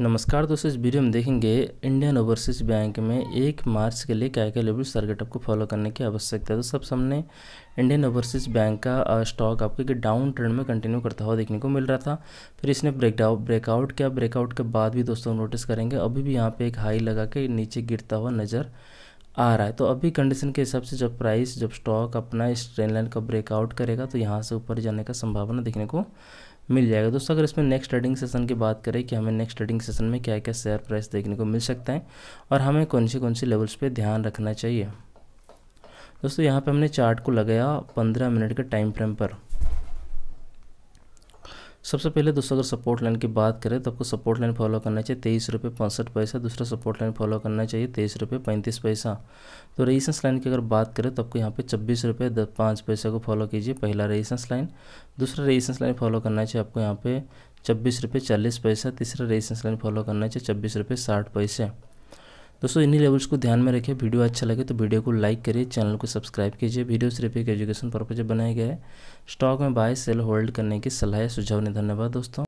नमस्कार दोस्तों इस वीडियो में देखेंगे इंडियन ओवरसीज बैंक में एक मार्च के लिए क्या क्या लेवल टारगेट आपको फॉलो करने की आवश्यकता है तो सब सामने इंडियन ओवरसीज बैंक का स्टॉक आपके एक डाउन ट्रेंड में कंटिन्यू करता हुआ देखने को मिल रहा था फिर इसने ब्रेकडाउन ब्रेकआउट किया ब्रेकआउट के बाद भी दोस्तों नोटिस करेंगे अभी भी यहाँ पर एक हाई लगा के नीचे गिरता हुआ नज़र आ रहा है तो अभी कंडीशन के हिसाब से जब प्राइस जब स्टॉक अपना इस ट्रेन लाइन का ब्रेकआउट करेगा तो यहाँ से ऊपर जाने का संभावना देखने को मिल जाएगा दोस्तों अगर इसमें नेक्स्ट ट्रेडिंग सेशन की बात करें कि हमें नेक्स्ट ट्रेडिंग सेशन में क्या क्या शेयर प्राइस देखने को मिल सकता है और हमें कौन से कौन से लेवल्स पर ध्यान रखना चाहिए दोस्तों यहाँ पर हमने चार्ट को लगाया पंद्रह मिनट के टाइम फ्रेम पर सबसे पहले दोस्तों अगर सपोर्ट लाइन की बात करें तो आपको सपोर्ट लाइन फॉलो करना चाहिए तेईस रुपये पैंसठ पैसा दूसरा सपोर्ट लाइन फॉलो करना चाहिए तेईस रुपये पैंतीस पैसा तो रेजिस्टेंस लाइन की अगर बात करें तो आपको यहाँ पे छब्बीस रुपये पाँच पैसे को फॉलो कीजिए पहला रेजिस्टेंस लाइन दूसरा रेजिस्टेंस लाइन फॉलो करना चाहिए आपको यहाँ पे छब्बीस रुपये चालीस पैसा तीसरा रेजिस्टेंस लाइन फॉलो करना चाहिए छब्बीस रुपये साठ पैसे दोस्तों इन्हीं लेवल्स को ध्यान में रखें वीडियो अच्छा लगे तो वीडियो को लाइक करिए चैनल को सब्सक्राइब कीजिए वीडियो सिर्फ एक एजुकेशन पर्पज बनाया गया है स्टॉक में बाय सेल होल्ड करने की सलाह सुझाव ने धन्यवाद दोस्तों